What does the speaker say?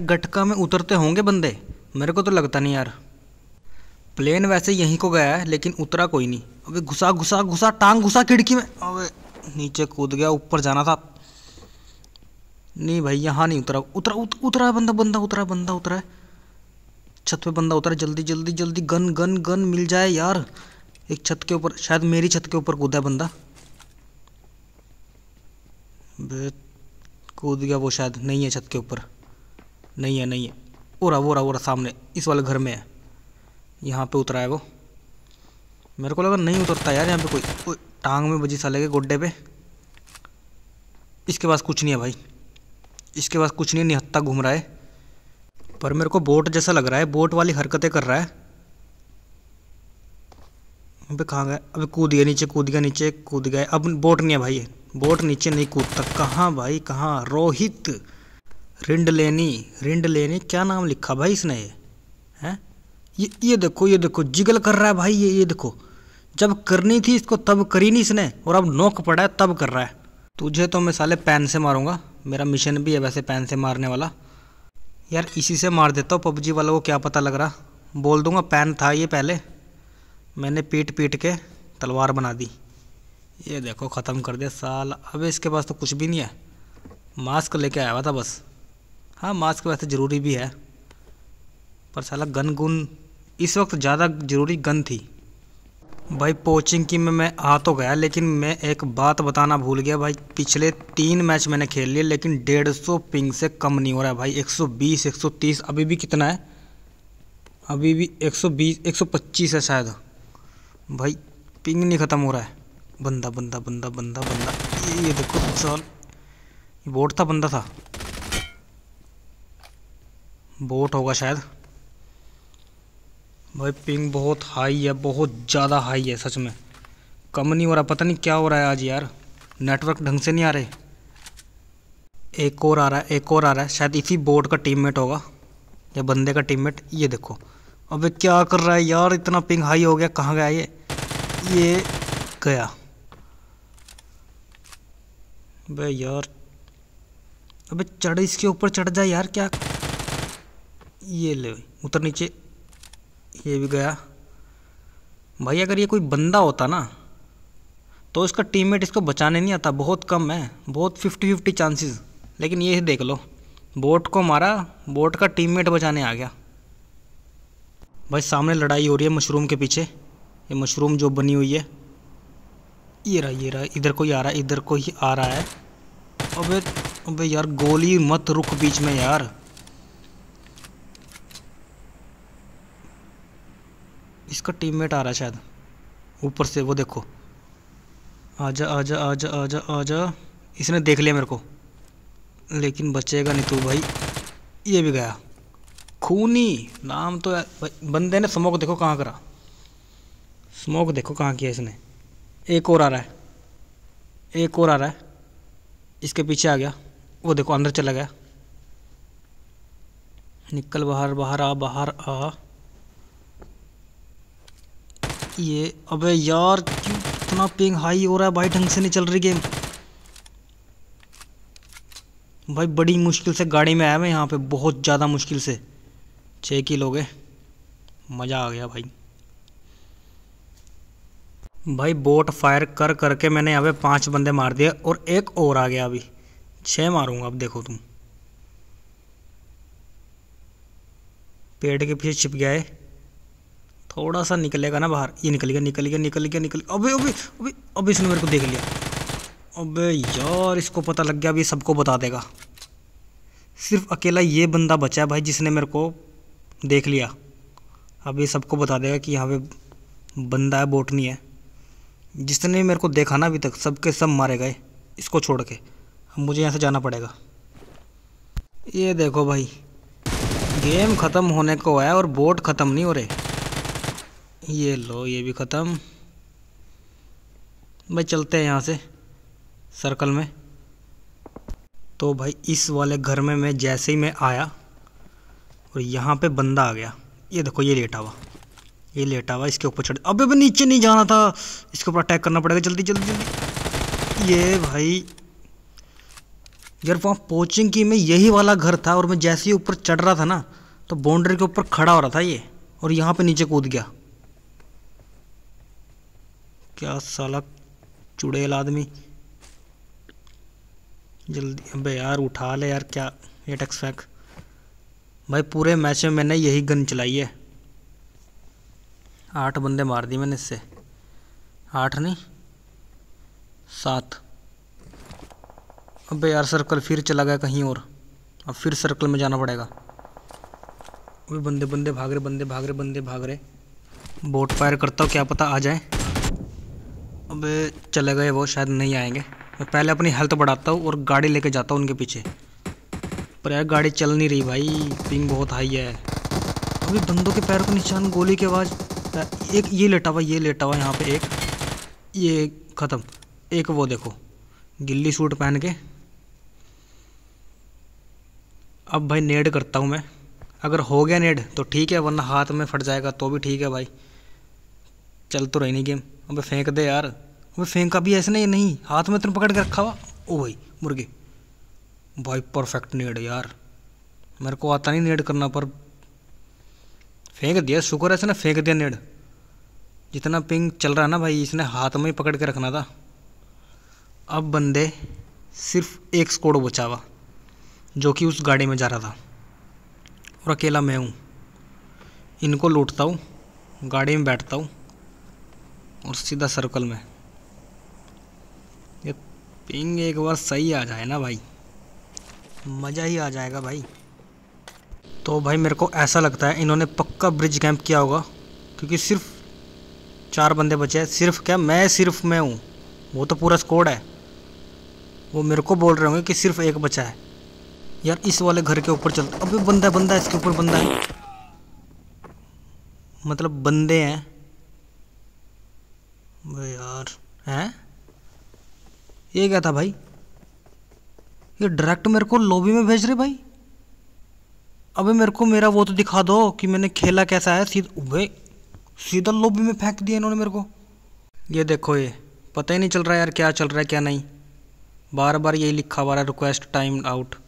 गटका में उतरते होंगे बंदे मेरे को तो लगता नहीं यार प्लेन वैसे यहीं को गया है लेकिन उतरा कोई नहीं अबे घुसा घुसा घुसा टांग घुसा खिड़की में अबे नीचे कूद गया ऊपर जाना था नहीं भाई यहाँ नहीं उतरा उतरा उतरा है बंदा बंदा उतरा बंदा उतरा है छत पे बंदा उतरा जल्दी जल्दी जल्दी गन गन गन मिल जाए यार एक छत के ऊपर शायद मेरी छत के ऊपर कूदा है बंदा कूद गया वो शायद नहीं है छत के ऊपर नहीं है नहीं है वो रहा वो रहा वो रहा सामने इस वाले घर में है यहाँ पे उतरा है वो मेरे को लगा नहीं उतरता यार यहाँ पे कोई, टांग में बजी साले के गोड्डे पे इसके पास कुछ नहीं है भाई इसके पास कुछ नहीं निहत्ता घूम रहा है पर मेरे को बोट जैसा लग रहा है बोट वाली हरकतें कर रहा है अबे कहाँ गए अभी कूद गया नीचे कूद गया नीचे कूद गए अब बोट नहीं है भाई बोट नीचे नहीं कूदता कहाँ भाई कहाँ रोहित रिंड लेनी रिंड लेनी क्या नाम लिखा भाई इसने ये हैं ये ये देखो ये देखो जिगल कर रहा है भाई ये ये देखो जब करनी थी इसको तब करी नहीं इसने और अब नोक पड़ा है तब कर रहा है तुझे तो मैं साले पैन से मारूंगा मेरा मिशन भी है वैसे पैन से मारने वाला यार इसी से मार देता हूँ पबजी वाला को क्या पता लग रहा बोल दूंगा पैन था ये पहले मैंने पीट पीट के तलवार बना दी ये देखो ख़त्म कर दिया साल अब इसके पास तो कुछ भी नहीं है मास्क लेके आया हुआ था बस हाँ मास्क वैसे ज़रूरी भी है पर साला गन गुन इस वक्त ज़्यादा ज़रूरी गन थी भाई पोचिंग की में मैं आ तो गया लेकिन मैं एक बात बताना भूल गया भाई पिछले तीन मैच मैंने खेल लिए लेकिन डेढ़ सौ पिंग से कम नहीं हो रहा है भाई एक सौ बीस एक सौ तीस अभी भी कितना है अभी भी एक सौ बीस एक सौ पच्चीस है शायद भाई पिंग नहीं ख़त्म हो रहा है बंदा बंदा बंदा बंदा बंदा ये देखो सॉल वोट था बंदा था बोट होगा शायद भाई पिंग बहुत हाई है बहुत ज़्यादा हाई है सच में कम नहीं हो रहा पता नहीं क्या हो रहा है आज यार नेटवर्क ढंग से नहीं आ रहे एक और आ रहा है एक और आ रहा है शायद इसी बोट का टीममेट होगा या बंदे का टीममेट ये देखो अबे क्या कर रहा है यार इतना पिंग हाई हो गया कहाँ गया ये ये गया भाई यार अबे चढ़ इसके ऊपर चढ़ जाए यार क्या ये ले उतर नीचे ये भी गया भाई अगर ये कोई बंदा होता ना तो इसका टीममेट इसको बचाने नहीं आता बहुत कम है बहुत फिफ्टी फिफ्टी चांसेस लेकिन ये देख लो बोट को मारा बोट का टीममेट बचाने आ गया भाई सामने लड़ाई हो रही है मशरूम के पीछे ये मशरूम जो बनी हुई है ये रहा ये रहा इधर कोई आ रहा है इधर कोई आ रहा है अबे अबे यार गोली मत रुक बीच में यार इसका टीममेट आ रहा है शायद ऊपर से वो देखो आजा आजा आजा आजा आजा इसने देख लिया मेरे को लेकिन बचेगा नहीं तो भाई ये भी गया खूनी नाम तो बंदे ने स्मोक देखो कहाँ करा स्मोक देखो कहाँ किया इसने एक और आ रहा है एक और आ रहा है इसके पीछे आ गया वो देखो अंदर चला गया निकल बाहर बाहर आ बाहर आ ये अबे यार क्यों इतना पिंग हाई हो रहा है भाई ढंग से नहीं चल रही गेम भाई बड़ी मुश्किल से गाड़ी में आया मैं यहाँ पे बहुत ज़्यादा मुश्किल से छः किलो गए मज़ा आ गया भाई भाई बोट फायर कर करके मैंने यहाँ पे पांच बंदे मार दिए और एक और आ गया अभी छः मारूंगा अब देखो तुम पेड़ के पीछे छिप गया है थोड़ा सा निकलेगा ना बाहर ये निकल गया निकल गया निकल गया निकल अबे अबे अबे अबे इसने मेरे को देख लिया अबे यार इसको पता लग गया अभी सबको बता देगा सिर्फ अकेला ये बंदा बचा है भाई जिसने मेरे को देख लिया अब ये सबको बता देगा कि यहाँ पे बंदा है बोटनी है जिसने मेरे को देखा ना अभी तक सबके सब मारे गए इसको छोड़ के अब मुझे यहाँ से जाना पड़ेगा ये देखो भाई गेम ख़त्म होने को है और बोट ख़त्म नहीं हो रहे ये लो ये भी ख़त्म भाई चलते हैं यहाँ से सर्कल में तो भाई इस वाले घर में मैं जैसे ही मैं आया और यहाँ पे बंदा आ गया ये देखो ये लेटा हुआ ये लेटा हुआ इसके ऊपर चढ़ अबे अभी नीचे नहीं जाना था इसके ऊपर अटैक करना पड़ेगा जल्दी जल्दी जल्दी ये भाई यार वहाँ पोचिंग की में यही वाला घर था और मैं जैसे ही ऊपर चढ़ रहा था ना तो बाउंड्री के ऊपर खड़ा हो रहा था ये और यहाँ पर नीचे कूद गया क्या साला चुड़ैल आदमी जल्दी अबे यार उठा ले यार क्या एट टक्स फैक भाई पूरे मैच में मैंने यही गन चलाई है आठ बंदे मार दिए मैंने इससे आठ नहीं सात अबे यार सर्कल फिर चला गया कहीं और अब फिर सर्कल में जाना पड़ेगा अभी बंदे बंदे भाग रहे बंदे भाग रहे बंदे भाग रहे बोट फायर करता हूँ क्या पता आ जाए अब चले गए वो शायद नहीं आएंगे मैं पहले अपनी हेल्थ बढ़ाता हूँ और गाड़ी लेके जाता हूँ उनके पीछे पर यार गाड़ी चल नहीं रही भाई पिंग बहुत हाई है अभी बंदों के पैर को निशान गोली के आवाज़ एक ये लेटा हुआ ये लेटा हुआ यहाँ पे एक ये ख़त्म एक वो देखो गिल्ली सूट पहन के अब भाई नेड करता हूँ मैं अगर हो गया नेड तो ठीक है वरना हाथ में फट जाएगा तो भी ठीक है भाई चल तो रही नहीं गेम अबे फेंक दे यार अबे फेंका भी ऐसे नहीं नहीं हाथ में तुमने पकड़ के रखा हुआ ओ भाई मुर्गे भाई परफेक्ट नेड यार मेरे को आता नहीं नेड करना पर फेंक दिया शुक्र है इसने फेंक दिया नेड जितना पिंग चल रहा है ना भाई इसने हाथ में ही पकड़ के रखना था अब बंदे सिर्फ एक स्कोड बचा हुआ जो कि उस गाड़ी में जा रहा था और अकेला मैं हूँ इनको लूटता हूँ गाड़ी में बैठता हूँ और सीधा सर्कल में ये पिंग एक बार सही आ जाए ना भाई मज़ा ही आ जाएगा भाई तो भाई मेरे को ऐसा लगता है इन्होंने पक्का ब्रिज कैंप किया होगा क्योंकि सिर्फ चार बंदे बचे हैं सिर्फ क्या मैं सिर्फ मैं हूँ वो तो पूरा स्कोड है वो मेरे को बोल रहे होंगे कि सिर्फ एक बचा है यार इस वाले घर के ऊपर चलते अभी बंदा बंदा है इसके ऊपर बंदा है मतलब बंदे हैं यार हैं ये क्या था भाई ये डायरेक्ट मेरे को लॉबी में भेज रहे भाई अबे मेरे को मेरा वो तो दिखा दो कि मैंने खेला कैसा है सीधा उबे सीधा लॉबी में फेंक दिया इन्होंने मेरे को ये देखो ये पता ही नहीं चल रहा यार क्या चल रहा है क्या नहीं बार बार यही लिखा हुआ रहा रिक्वेस्ट टाइम आउट